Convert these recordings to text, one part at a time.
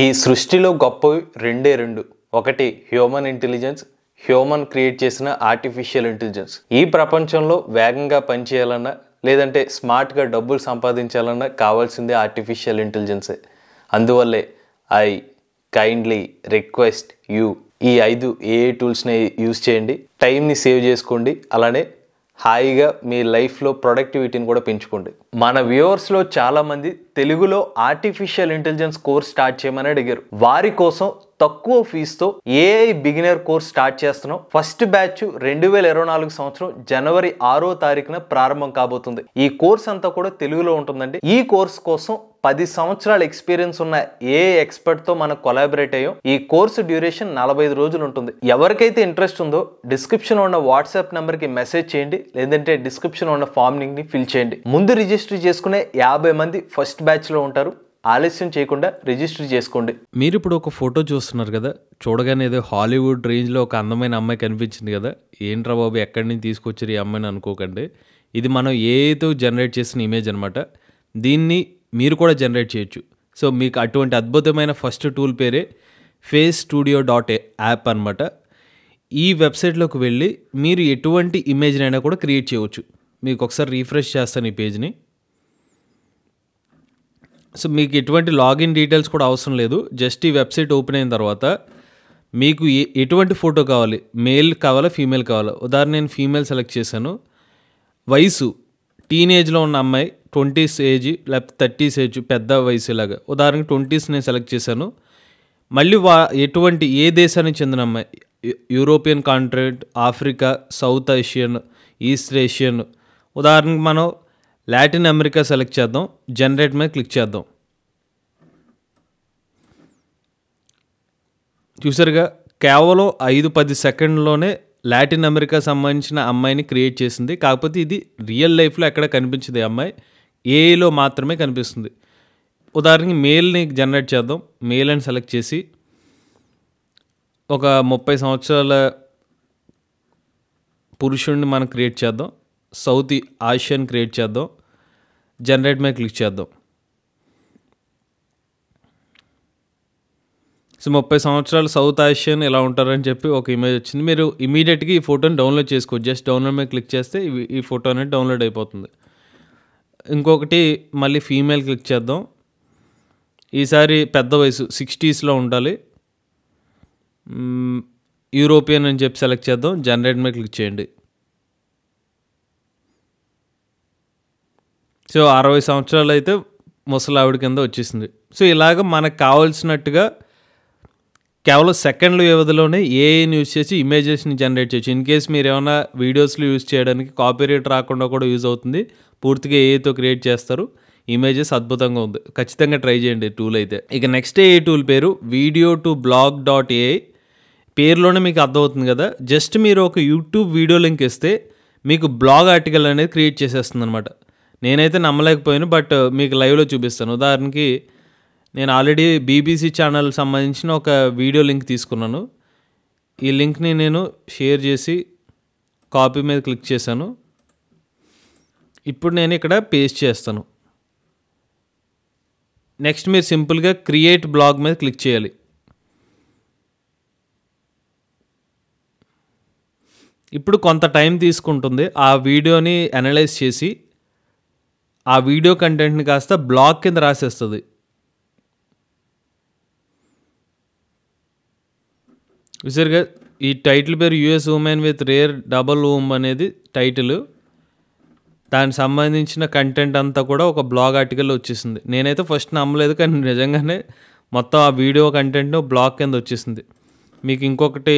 ఈ సృష్టిలో గొప్పవి రెండే రెండు ఒకటి హ్యూమన్ ఇంటెలిజెన్స్ హ్యూమన్ క్రియేట్ చేసిన ఆర్టిఫిషియల్ ఇంటెలిజెన్స్ ఈ ప్రపంచంలో వేగంగా పనిచేయాలన్నా లేదంటే స్మార్ట్గా డబ్బులు సంపాదించాలన్నా కావాల్సిందే ఆర్టిఫిషియల్ ఇంటెలిజెన్సే అందువల్లే ఐ కైండ్లీ రిక్వెస్ట్ యూ ఈ ఐదు ఏ టూల్స్ని యూజ్ చేయండి టైంని సేవ్ చేసుకోండి అలానే హాయిగా మీ లైఫ్లో ప్రొడక్టివిటీని కూడా పెంచుకోండి మన వ్యూవర్స్లో చాలామంది తెలుగులో ఆర్టిఫిషియల్ ఇంటెలిజెన్స్ కోర్స్ స్టార్ట్ చేయమని అడిగారు వారి కోసం తక్కువ ఫీజుతో ఏఐ బిగినర్ కోర్స్ స్టార్ట్ చేస్తున్నాం ఫస్ట్ బ్యాచ్ రెండు వేల ఇరవై నాలుగు సంవత్సరం జనవరి ఆరో తారీఖున ప్రారంభం కాబోతుంది ఈ కోర్స్ అంతా కూడా తెలుగులో ఉంటుందండి ఈ కోర్స్ కోసం పది సంవత్సరాల ఎక్స్పీరియన్స్ ఉన్న ఏ ఎక్స్పర్ట్తో మనం కొలాబరేట్ అయ్యాం ఈ కోర్సు డ్యూరేషన్ నలభై ఐదు రోజులు ఉంటుంది ఎవరికైతే ఇంట్రెస్ట్ ఉందో డిస్క్రిప్షన్ ఉన్న వాట్సాప్ నెంబర్కి మెసేజ్ చేయండి లేదంటే డిస్క్రిప్షన్ ఉన్న ఫామ్ ని ఫిల్ చేయండి ముందు రిజిస్టర్ చేసుకునే యాభై మంది ఫస్ట్ బ్యాచ్లో ఉంటారు ఆలస్యం చేయకుండా రిజిస్టర్ చేసుకోండి మీరు ఇప్పుడు ఒక ఫోటో చూస్తున్నారు కదా చూడగానే ఏదో హాలీవుడ్ రేంజ్లో ఒక అందమైన అమ్మాయి కనిపించింది కదా ఏంట్రా బాబు ఎక్కడి నుంచి తీసుకొచ్చారు ఈ అమ్మాయిని అనుకోకండి ఇది మనం ఏదో జనరేట్ చేసిన ఇమేజ్ అనమాట దీన్ని మీరు కూడా జనరేట్ చేయొచ్చు సో మీకు అటువంటి అద్భుతమైన ఫస్ట్ టూల్ పేరే ఫేస్ స్టూడియో డాట్ యాప్ అనమాట ఈ వెబ్సైట్లోకి వెళ్ళి మీరు ఎటువంటి ఇమేజ్నైనా కూడా క్రియేట్ చేయవచ్చు మీకు ఒకసారి రీఫ్రెష్ చేస్తాను ఈ పేజ్ని సో మీకు ఎటువంటి లాగిన్ డీటెయిల్స్ కూడా అవసరం లేదు జస్ట్ ఈ వెబ్సైట్ ఓపెన్ అయిన తర్వాత మీకు ఎటువంటి ఫోటో కావాలి మేల్ కావాలా ఫీమేల్ కావాలా ఉదాహరణ నేను ఫీమేల్ సెలెక్ట్ చేశాను వయసు టీనేజ్లో ఉన్న అమ్మాయి ట్వంటీస్ ఏజ్ లేకపోతే థర్టీస్ ఏజ్ పెద్ద వయసు ఇలాగా ఉదాహరణకి ట్వంటీస్ నేను సెలెక్ట్ చేశాను మళ్ళీ వా ఎటువంటి ఏ దేశానికి చెందిన అమ్మాయి European continent Africa South Asian East Asian ఉదాహరణకి మనం లాటిన్ అమెరికా సెలెక్ట్ చేద్దాం జనరేట్ మీద క్లిక్ చేద్దాం చూసారుగా కేవలం ఐదు పది సెకండ్లోనే లాటిన్ అమెరికా సంబంధించిన అమ్మాయిని క్రియేట్ చేసింది కాకపోతే ఇది రియల్ లైఫ్లో ఎక్కడ కనిపించదు అమ్మాయి ఏఐలో మాత్రమే కనిపిస్తుంది ఉదాహరణకి మేల్ని జనరేట్ చేద్దాం మేల్ అని సెలెక్ట్ చేసి ఒక ముప్పై సంవత్సరాల పురుషుడిని మనం క్రియేట్ చేద్దాం సౌత్ ఆసియన్ క్రియేట్ చేద్దాం జనరేట్ మీద క్లిక్ చేద్దాం సో ముప్పై సంవత్సరాలు సౌత్ ఆసియన్ ఎలా ఉంటారని చెప్పి ఒక ఇమేజ్ వచ్చింది మీరు ఇమీడియట్గా ఈ ఫోటోని డౌన్లోడ్ చేసుకోవచ్చు జస్ట్ డౌన్లోడ్ మీద క్లిక్ చేస్తే ఈ ఫోటో అనేది డౌన్లోడ్ అయిపోతుంది ఇంకొకటి మళ్ళీ ఫీమేల్ క్లిక్ చేద్దాం ఈసారి పెద్ద వయసు సిక్స్టీస్లో ఉండాలి యూరోపియన్ అని చెప్పి సెలెక్ట్ చేద్దాం జనరేట్ మీద క్లిక్ చేయండి సో అరవై సంవత్సరాలు అయితే ముసలావిడ కింద వచ్చేసింది సో ఇలాగ మనకు కావాల్సినట్టుగా కేవలం సెకండ్ల వ్యవధిలోనే ఏఐని యూజ్ చేసి ఇమేజెస్ని జనరేట్ చేయొచ్చు ఇన్ కేస్ మీరు ఏమైనా వీడియోస్లో యూజ్ చేయడానికి కాపీరేట్ రాకుండా కూడా యూజ్ అవుతుంది పూర్తిగా ఏఐతో క్రియేట్ చేస్తారు ఇమేజెస్ అద్భుతంగా ఉంది ఖచ్చితంగా ట్రై చేయండి టూల్ అయితే ఇక నెక్స్ట్ ఏ టూల్ పేరు video to blog dot AI పేరులోనే మీకు అర్థమవుతుంది కదా జస్ట్ మీరు ఒక యూట్యూబ్ వీడియో లింక్ ఇస్తే మీకు బ్లాగ్ ఆర్టికల్ అనేది క్రియేట్ చేసేస్తుంది అనమాట నేనైతే నమ్మలేకపోయాను బట్ మీకు లైవ్లో చూపిస్తాను ఉదాహరణకి నేను ఆల్రెడీ బీబీసీ ఛానల్ సంబంధించిన ఒక వీడియో లింక్ తీసుకున్నాను ఈ లింక్ని నేను షేర్ చేసి కాపీ మీద క్లిక్ చేశాను ఇప్పుడు నేను ఇక్కడ పేస్ట్ చేస్తాను నెక్స్ట్ మీరు సింపుల్గా క్రియేట్ బ్లాగ్ మీద క్లిక్ చేయాలి ఇప్పుడు కొంత టైం తీసుకుంటుంది ఆ వీడియోని అనలైజ్ చేసి ఆ వీడియో కంటెంట్ని కాస్త బ్లాగ్ కింద రాసేస్తుంది విసరిగా ఈ టైటిల్ పేరు US woman with rare double womb అనేది టైటిల్ దానికి సంబంధించిన కంటెంట్ అంతా కూడా ఒక బ్లాగ్ ఆర్టికల్ వచ్చేసింది నేనైతే ఫస్ట్ నమ్మలేదు కానీ నిజంగానే మొత్తం ఆ వీడియో కంటెంట్ బ్లాగ్ కింద వచ్చేసింది మీకు ఇంకొకటి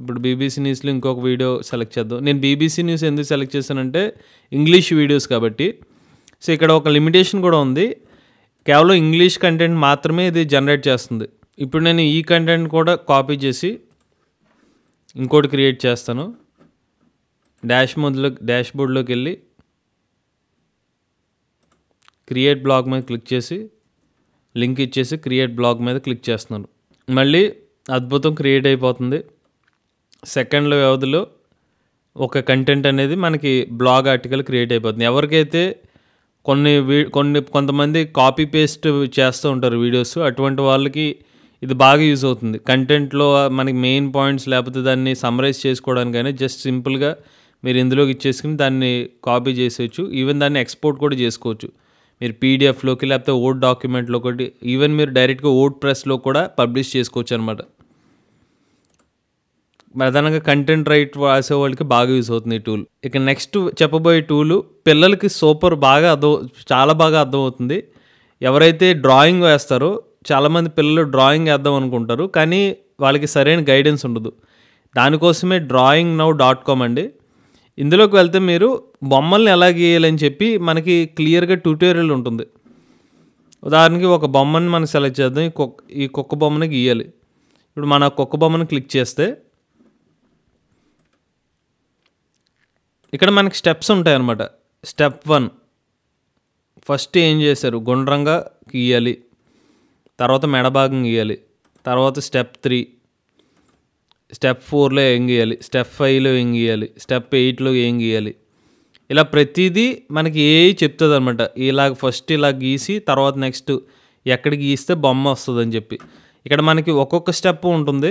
ఇప్పుడు బీబీసీ న్యూస్లో ఇంకొక వీడియో సెలెక్ట్ చేద్దాం నేను బీబీసీ న్యూస్ ఎందుకు సెలెక్ట్ చేశానంటే ఇంగ్లీష్ వీడియోస్ కాబట్టి సో ఇక్కడ ఒక లిమిటేషన్ కూడా ఉంది కేవలం ఇంగ్లీష్ కంటెంట్ మాత్రమే ఇది జనరేట్ చేస్తుంది ఇప్పుడు నేను ఈ కంటెంట్ కూడా కాపీ చేసి ఇంకోటి క్రియేట్ చేస్తాను డాష్ మొదలు డాష్ బోర్డ్లోకి వెళ్ళి క్రియేట్ బ్లాగ్ మీద క్లిక్ చేసి లింక్ ఇచ్చేసి క్రియేట్ బ్లాగ్ మీద క్లిక్ చేస్తున్నాను మళ్ళీ అద్భుతం క్రియేట్ అయిపోతుంది సెకండ్ల వ్యవధిలో ఒక కంటెంట్ అనేది మనకి బ్లాగ్ ఆర్టికల్ క్రియేట్ అయిపోతుంది ఎవరికైతే కొన్ని కొన్ని కొంతమంది కాపీ పేస్ట్ చేస్తూ ఉంటారు వీడియోస్ అటువంటి వాళ్ళకి ఇది బాగా యూజ్ అవుతుంది కంటెంట్లో మనకి మెయిన్ పాయింట్స్ లేకపోతే దాన్ని సమరైజ్ చేసుకోవడానికైనా జస్ట్ సింపుల్గా మీరు ఇందులోకి ఇచ్చేసుకుని దాన్ని కాపీ చేసేయచ్చు ఈవెన్ దాన్ని ఎక్స్పోర్ట్ కూడా చేసుకోవచ్చు మీరు పీడిఎఫ్లోకి లేకపోతే ఓట్ డాక్యుమెంట్లో ఒకటి ఈవెన్ మీరు డైరెక్ట్గా ఓట్ ప్రెస్లో కూడా పబ్లిష్ చేసుకోవచ్చు అనమాట ప్రధానంగా కంటెంట్ రైట్ రాసే వాళ్ళకి బాగా యూస్ అవుతుంది ఈ టూల్ ఇక నెక్స్ట్ చెప్పబోయే టూలు పిల్లలకి సూపర్ బాగా అర్థం చాలా బాగా అర్థమవుతుంది ఎవరైతే డ్రాయింగ్ వేస్తారో చాలామంది పిల్లలు డ్రాయింగ్ వేద్దాం అనుకుంటారు కానీ వాళ్ళకి సరైన గైడెన్స్ ఉండదు దానికోసమే డ్రాయింగ్ నౌ డాట్ కామ్ అండి ఇందులోకి వెళ్తే మీరు బొమ్మల్ని ఎలా గీయాలని చెప్పి మనకి క్లియర్గా ట్యూటోరియల్ ఉంటుంది ఉదాహరణకి ఒక బొమ్మని మనం సెలెక్ట్ చేద్దాం ఈ కుక్క ఈ కుక్క బొమ్మని గీయాలి ఇప్పుడు మన కుక్క బొమ్మను క్లిక్ చేస్తే ఇక్కడ మనకి స్టెప్స్ ఉంటాయి అనమాట స్టెప్ వన్ ఫస్ట్ ఏం చేశారు గుండ్రంగా గీయాలి తర్వాత మెడభాగం గీయాలి తర్వాత స్టెప్ త్రీ స్టెప్ ఫోర్లో ఏం గీయాలి స్టెప్ ఫైవ్లో ఏం గీయాలి స్టెప్ ఎయిట్లో ఏం గీయాలి ఇలా ప్రతిదీ మనకి ఏ చెప్తుంది అనమాట ఇలాగ ఫస్ట్ ఇలా గీసి తర్వాత నెక్స్ట్ ఎక్కడ గీస్తే బొమ్మ వస్తుంది అని చెప్పి ఇక్కడ మనకి ఒక్కొక్క స్టెప్ ఉంటుంది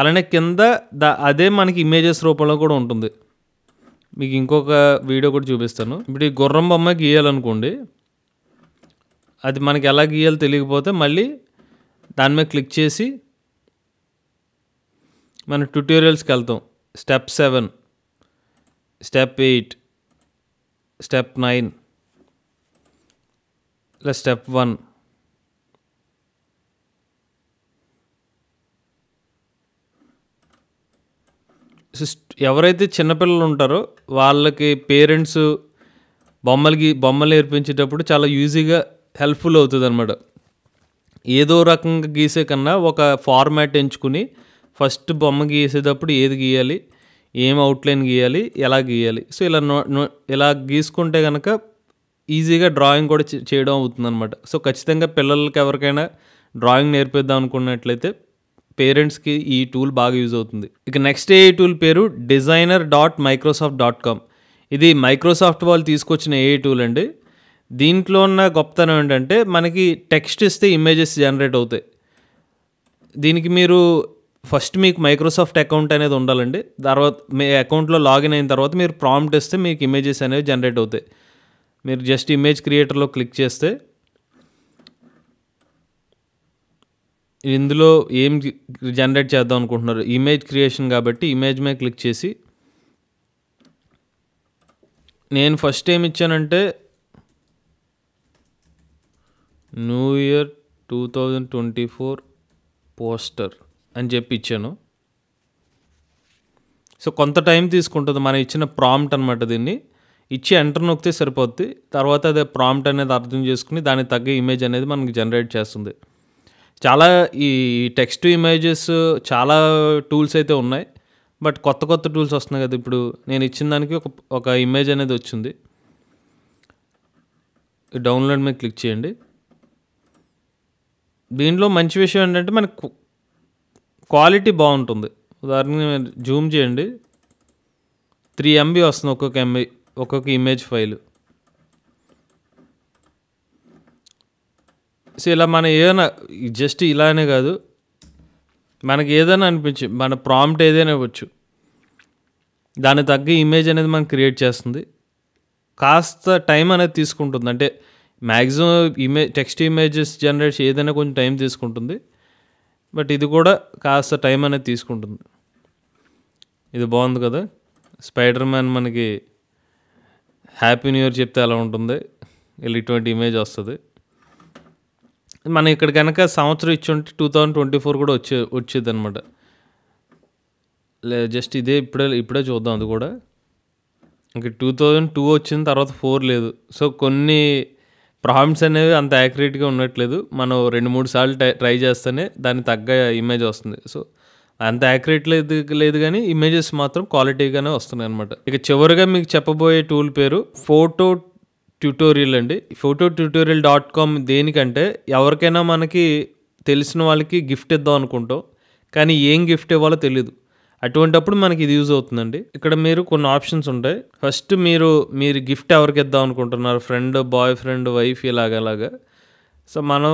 అలానే కింద అదే మనకి ఇమేజెస్ రూపంలో కూడా ఉంటుంది మీకు ఇంకొక వీడియో కూడా చూపిస్తాను ఇప్పుడు ఈ గుర్రం బొమ్మ గీయాలనుకోండి అది మనకి ఎలా గీయాలో తెలియకపోతే మళ్ళీ దాని మీద క్లిక్ చేసి మన ట్యుటోరియల్స్కి వెళ్తాం step seven step eight step nine ఇలా స్టెప్ వన్ ఎవరైతే చిన్నపిల్లలు ఉంటారో వాళ్ళకి పేరెంట్స్ బొమ్మలకి బొమ్మలు నేర్పించేటప్పుడు చాలా ఈజీగా హెల్ప్ఫుల్ అవుతుంది అనమాట ఏదో రకంగా గీసే కన్నా ఒక ఫార్మాట్ ఎంచుకుని ఫస్ట్ బొమ్మ గీసేటప్పుడు ఏది గీయాలి ఏం అవుట్లైన్ గీయాలి ఎలా గీయాలి సో ఇలా నో ఇలా గీసుకుంటే కనుక ఈజీగా డ్రాయింగ్ కూడా చేయడం అనమాట సో ఖచ్చితంగా పిల్లలకి ఎవరికైనా డ్రాయింగ్ నేర్పిద్దాం అనుకున్నట్లయితే పేరెంట్స్కి ఈ టూల్ బాగా యూజ్ అవుతుంది ఇక నెక్స్ట్ ఏ టూల్ పేరు designer dot Microsoft dot com ఇది మైక్రోసాఫ్ట్ వాళ్ళు తీసుకొచ్చిన ఏ టూల్ అండి దీంట్లో ఉన్న గొప్పతనం ఏంటంటే మనకి టెక్స్ట్ ఇస్తే ఇమేజెస్ జనరేట్ అవుతాయి దీనికి మీరు ఫస్ట్ మీకు మైక్రోసాఫ్ట్ అకౌంట్ అనేది ఉండాలండి తర్వాత మీ అకౌంట్లో లాగిన్ అయిన తర్వాత మీరు ప్రాంప్ట్ ఇస్తే మీకు ఇమేజెస్ అనేవి జనరేట్ అవుతాయి మీరు జస్ట్ ఇమేజ్ క్రియేటర్లో క్లిక్ చేస్తే ఇందులో ఏం జనరేట్ చేద్దాం అనుకుంటున్నారు ఇమేజ్ క్రియేషన్ కాబట్టి ఇమేజ్ మీద క్లిక్ చేసి నేను ఫస్ట్ ఏమి ఇచ్చానంటే New Year two thousand twenty four poster అని చెప్పి ఇచ్చాను సో కొంత టైం తీసుకుంటుంది మనం ఇచ్చిన ప్రాంప్ట్ అనమాట దీన్ని ఇచ్చి ఎంటర్ నొక్కితే సరిపోద్ది తర్వాత అదే ప్రాంప్ట్ అనేది అర్థం చేసుకుని దానికి తగ్గ ఇమేజ్ అనేది మనకి జనరేట్ చేస్తుంది చాలా ఈ టెక్స్ట్ ఇమేజెస్ చాలా టూల్స్ అయితే ఉన్నాయి బట్ కొత్త కొత్త టూల్స్ వస్తున్నాయి కదా ఇప్పుడు నేను ఇచ్చిన దానికి ఒక ఒక ఇమేజ్ అనేది వచ్చింది డౌన్లోడ్ మీద క్లిక్ చేయండి దీంట్లో మంచి విషయం ఏంటంటే మనకు క్వాలిటీ బాగుంటుంది ఉదాహరణకి జూమ్ చేయండి త్రీ ఎంబీ వస్తుంది ఒక్కొక్క ఎంబీ ఒక్కొక్క ఇమేజ్ ఫైలు సో ఇలా మనం ఏదైనా జస్ట్ ఇలానే కాదు మనకి ఏదైనా అనిపించి మన ప్రాంప్ట్ ఏదైనా ఇవ్వచ్చు దాని తగ్గ ఇమేజ్ అనేది మనం క్రియేట్ చేస్తుంది కాస్త టైం అనేది తీసుకుంటుంది అంటే maximum image text images generate ఏదైనా కొంచెం టైం తీసుకుంటుంది బట్ ఇది కూడా కాస్త టైం అనేది తీసుకుంటుంది ఇది బాగుంది కదా స్పైడర్ మ్యాన్ మనకి హ్యాపీ న్యూ ఇయర్ చెప్తే ఎలా ఉంటుంది వెళ్ళి ఇటువంటి ఇమేజ్ వస్తుంది మనం ఇక్కడ కనుక సంవత్సరం ఇచ్చి ఉంటే టూ థౌజండ్ ట్వంటీ ఫోర్ కూడా వచ్చే వచ్చేది అనమాట జస్ట్ ఇదే ఇప్పుడే ఇప్పుడే చూద్దాం అది కూడా ఇంకా టూ థౌజండ్ టూ వచ్చిన తర్వాత ఫోర్ లేదు సో కొన్ని ప్రాబ్లమ్స్ అనేవి అంత యాక్యురేట్గా ఉండట్లేదు మనం రెండు మూడు సార్లు ట్రై చేస్తేనే దాన్ని తగ్గ ఇమేజ్ వస్తుంది సో అంత యాక్యురేట్ లేదు లేదు కానీ ఇమేజెస్ మాత్రం క్వాలిటీగానే వస్తున్నాయి అనమాట ఇక చివరిగా మీకు చెప్పబోయే టూల్ పేరు ఫోటో ట్యూటోరియల్ అండి ఫోటో ట్యూటోరియల్ డాట్ కామ్ దేనికంటే ఎవరికైనా మనకి తెలిసిన వాళ్ళకి గిఫ్ట్ ఇద్దాం అనుకుంటాం కానీ ఏం గిఫ్ట్ ఇవ్వాలో తెలియదు అటువంటప్పుడు మనకి ఇది యూజ్ అవుతుందండి ఇక్కడ మీరు కొన్ని ఆప్షన్స్ ఉంటాయి ఫస్ట్ మీరు మీరు గిఫ్ట్ ఎవరికి ఇద్దాం అనుకుంటున్నారు ఫ్రెండ్ బాయ్ ఫ్రెండ్ వైఫ్ ఇలాగలాగా సో మనం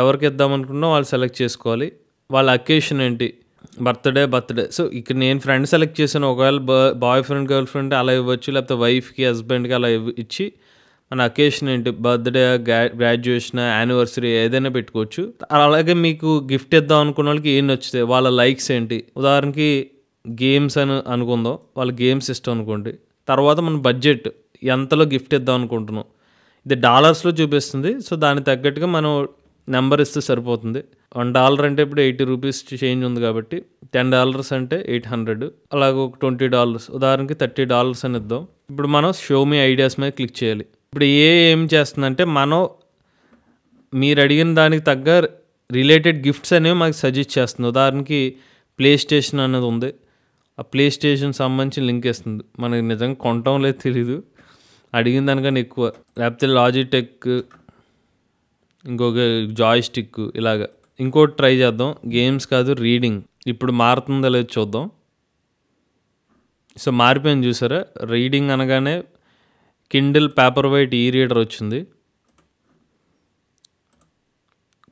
ఎవరికి ఇద్దాం అనుకుంటున్నా వాళ్ళు సెలెక్ట్ చేసుకోవాలి వాళ్ళ అకేషన్ ఏంటి బర్త్డే బర్త్డే సో ఇక్కడ నేను ఫ్రెండ్ సెలెక్ట్ చేశాను ఒకవేళ బాయ్ ఫ్రెండ్ గర్ల్ ఫ్రెండ్ అలా ఇవ్వచ్చు లేకపోతే వైఫ్కి హస్బెండ్కి అలా ఇచ్చి మన అకేషన్ ఏంటి బర్త్డే గ్రా గ్రాడ్యుయేషన్ యానివర్సరీ ఏదైనా పెట్టుకోవచ్చు అలాగే మీకు గిఫ్ట్ ఇద్దాం అనుకున్న వాళ్ళకి ఏం నచ్చుతాయి వాళ్ళ లైక్స్ ఏంటి ఉదాహరణకి గేమ్స్ అని అనుకుందాం వాళ్ళ గేమ్స్ ఇష్టం అనుకోండి తర్వాత మన బడ్జెట్ ఎంతలో గిఫ్ట్ ఇద్దాం అనుకుంటున్నాం ఇది డాలర్స్లో చూపిస్తుంది సో దానికి తగ్గట్టుగా మనం నెంబర్ ఇస్తే సరిపోతుంది వన్ డాలర్ అంటే ఇప్పుడు ఎయిటీ రూపీస్ చేంజ్ ఉంది కాబట్టి టెన్ డాలర్స్ అంటే ఎయిట్ హండ్రెడ్ అలాగే ఒక ట్వంటీ డాలర్స్ ఉదాహరణకి థర్టీ డాలర్స్ అని ఇద్దాం ఇప్పుడు మనం షో మీ ఐడియాస్ మీద క్లిక్ చేయాలి ఇప్పుడు ఏ ఏం చేస్తుందంటే మనం మీరు అడిగిన దానికి తగ్గ రిలేటెడ్ గిఫ్ట్స్ అనేవి మాకు సజెస్ట్ చేస్తుంది ఉదాహరణకి ప్లే స్టేషన్ అనేది ఉంది ఆ ప్లే స్టేషన్ సంబంధించి లింక్ ఇస్తుంది మనకి నిజంగా కొనటం లేదు తెలీదు అడిగిన దానికన్నా ఎక్కువ లేకపోతే లాజిటెక్ ఇంకొక జాయ్ స్టిక్ ఇలాగ ఇంకోటి ట్రై చేద్దాం గేమ్స్ కాదు రీడింగ్ ఇప్పుడు మారుతుందో లేదో చూద్దాం సో మారిపోయింది చూసారా రీడింగ్ అనగానే Kindle paper white e reader వచ్చింది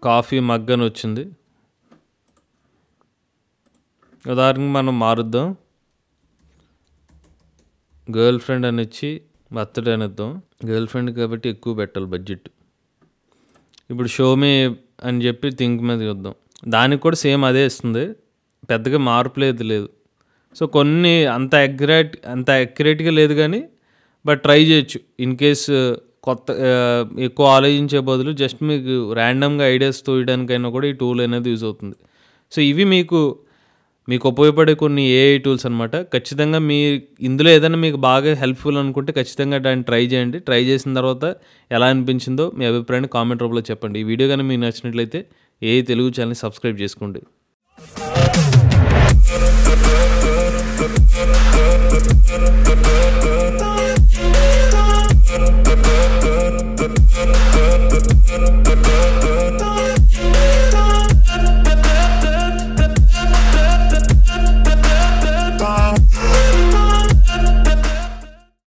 కాఫీ మగ్ అని వచ్చింది ఉదాహరణకి మనం మారుద్దాం గర్ల్ ఫ్రెండ్ అని వచ్చి బర్త్డే అనిద్దాం గర్ల్ ఫ్రెండ్ కాబట్టి ఎక్కువ పెట్టాలి బడ్జెట్ ఇప్పుడు షో మీ అని చెప్పి థింక్ మీద చూద్దాం దానికి కూడా సేమ్ అదే ఇస్తుంది పెద్దగా మార్పు లేదు లేదు సో కొన్ని అంత అక్యురేట్ అంత అక్యురేట్గా లేదు కానీ బట్ ట్రై చేయొచ్చు ఇన్ కేస్ uh, కొత్త uh, ఎక్కువ ఆలోచించే బదులు జస్ట్ మీకు ర్యాండమ్గా ఐడియాస్ తోయడానికైనా కూడా ఈ టూల్ అనేది యూజ్ అవుతుంది సో ఇవి మీకు మీకు ఉపయోగపడే కొన్ని ఏఐ టూల్స్ అనమాట ఖచ్చితంగా మీ ఇందులో ఏదైనా మీకు బాగా హెల్ప్ఫుల్ అనుకుంటే ఖచ్చితంగా దాన్ని ట్రై చేయండి ట్రై చేసిన తర్వాత ఎలా అనిపించిందో మీ అభిప్రాయాన్ని కామెంట్ రూపంలో చెప్పండి ఈ వీడియో కానీ మీకు నచ్చినట్లయితే ఏ తెలుగు ఛానల్ని సబ్స్క్రైబ్ చేసుకోండి Thank you.